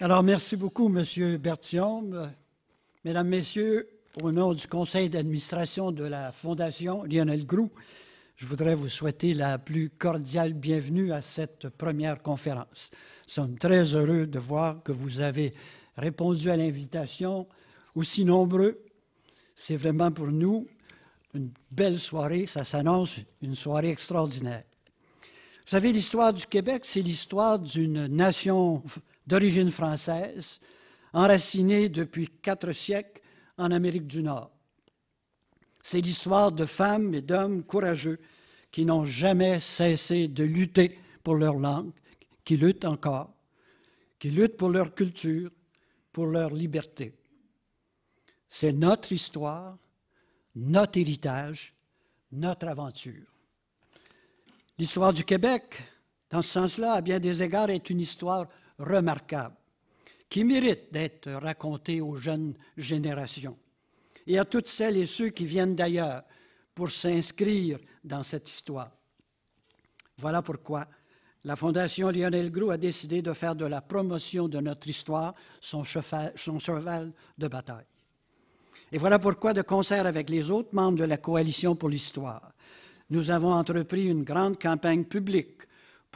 Alors, merci beaucoup, M. Bertium. Mesdames, Messieurs, au nom du conseil d'administration de la Fondation Lionel Groux, je voudrais vous souhaiter la plus cordiale bienvenue à cette première conférence. Nous sommes très heureux de voir que vous avez répondu à l'invitation aussi nombreux. C'est vraiment pour nous une belle soirée. Ça s'annonce une soirée extraordinaire. Vous savez, l'histoire du Québec, c'est l'histoire d'une nation d'origine française, enracinée depuis quatre siècles en Amérique du Nord. C'est l'histoire de femmes et d'hommes courageux qui n'ont jamais cessé de lutter pour leur langue, qui luttent encore, qui luttent pour leur culture, pour leur liberté. C'est notre histoire, notre héritage, notre aventure. L'histoire du Québec, dans ce sens-là, à bien des égards, est une histoire remarquable qui mérite d'être raconté aux jeunes générations et à toutes celles et ceux qui viennent d'ailleurs pour s'inscrire dans cette histoire. Voilà pourquoi la Fondation Lionel Groux a décidé de faire de la promotion de notre histoire son cheval de bataille. Et voilà pourquoi, de concert avec les autres membres de la Coalition pour l'Histoire, nous avons entrepris une grande campagne publique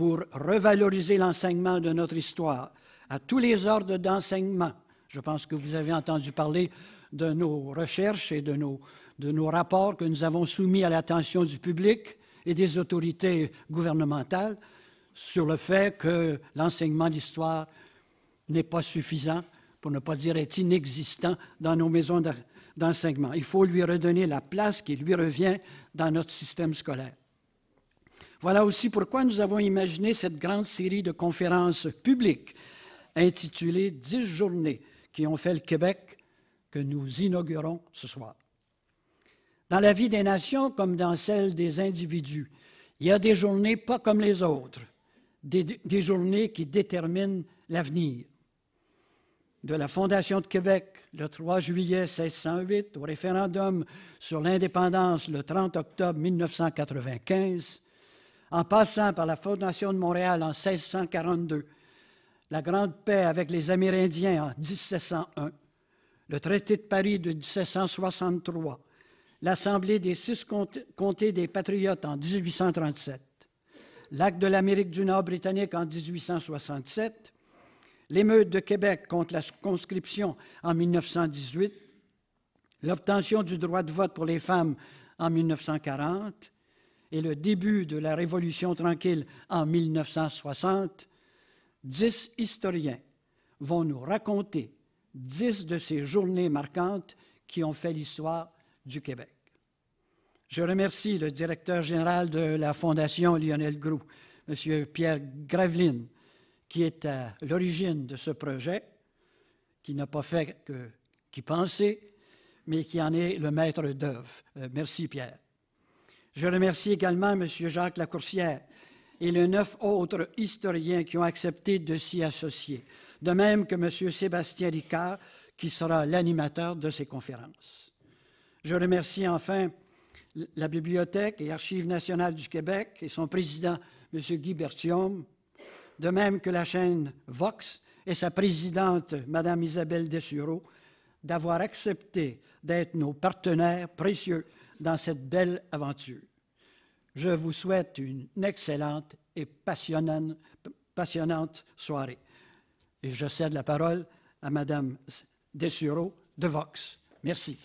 pour revaloriser l'enseignement de notre histoire à tous les ordres d'enseignement. Je pense que vous avez entendu parler de nos recherches et de nos, de nos rapports que nous avons soumis à l'attention du public et des autorités gouvernementales sur le fait que l'enseignement d'histoire n'est pas suffisant, pour ne pas dire est inexistant dans nos maisons d'enseignement. Il faut lui redonner la place qui lui revient dans notre système scolaire. Voilà aussi pourquoi nous avons imaginé cette grande série de conférences publiques intitulées « Dix journées qui ont fait le Québec que nous inaugurons ce soir. Dans la vie des nations comme dans celle des individus, il y a des journées pas comme les autres, des, des journées qui déterminent l'avenir. De la Fondation de Québec le 3 juillet 1608 au référendum sur l'indépendance le 30 octobre 1995, en passant par la Fondation de Montréal en 1642, la Grande Paix avec les Amérindiens en 1701, le Traité de Paris de 1763, l'Assemblée des six comtés des Patriotes en 1837, l'Acte de l'Amérique du Nord britannique en 1867, l'émeute de Québec contre la conscription en 1918, l'obtention du droit de vote pour les femmes en 1940, et le début de la Révolution tranquille en 1960, dix historiens vont nous raconter dix de ces journées marquantes qui ont fait l'histoire du Québec. Je remercie le directeur général de la Fondation Lionel Groux, M. Pierre Graveline, qui est à l'origine de ce projet, qui n'a pas fait que, qui penser, mais qui en est le maître d'œuvre. Euh, merci Pierre. Je remercie également M. Jacques Lacourcière et les neuf autres historiens qui ont accepté de s'y associer, de même que M. Sébastien Ricard, qui sera l'animateur de ces conférences. Je remercie enfin la Bibliothèque et Archives nationales du Québec et son président, M. Guy Bertium, de même que la chaîne Vox et sa présidente, Mme Isabelle Dessureau, d'avoir accepté d'être nos partenaires précieux dans cette belle aventure. Je vous souhaite une excellente et passionnante, soirée. Et je cède la parole à Mme Dessureau de Vox. Merci.